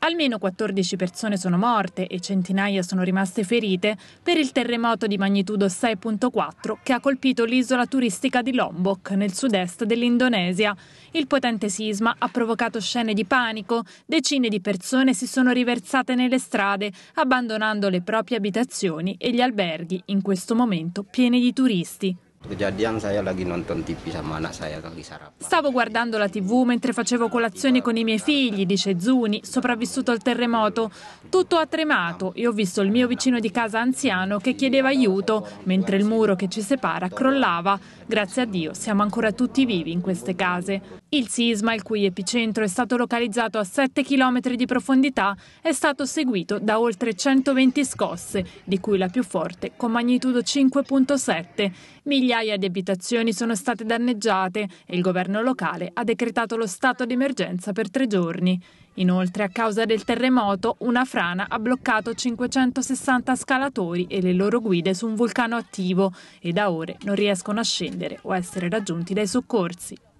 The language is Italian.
Almeno 14 persone sono morte e centinaia sono rimaste ferite per il terremoto di magnitudo 6.4 che ha colpito l'isola turistica di Lombok, nel sud-est dell'Indonesia. Il potente sisma ha provocato scene di panico, decine di persone si sono riversate nelle strade, abbandonando le proprie abitazioni e gli alberghi, in questo momento pieni di turisti. Kejadian saya lagi nonton TV sama anak saya kaki sarapan. Stavo guardando la TV mentre facevo colazione con i miei figli, dice Zuni, sopravvissuto al terremoto. Tutto ha tremato e ho visto il mio vicino di casa anziano che chiedeva aiuto mentre il muro che ci separa crollava. Grazie a Dio siamo ancora tutti vivi in queste case. Il sisma, il cui epicentro è stato localizzato a 7 km di profondità, è stato seguito da oltre 120 scosse, di cui la più forte con magnitudo 5.7. Migliaia migliaia di abitazioni sono state danneggiate e il governo locale ha decretato lo stato di emergenza per tre giorni. Inoltre, a causa del terremoto, una frana ha bloccato 560 scalatori e le loro guide su un vulcano attivo e da ore non riescono a scendere o essere raggiunti dai soccorsi.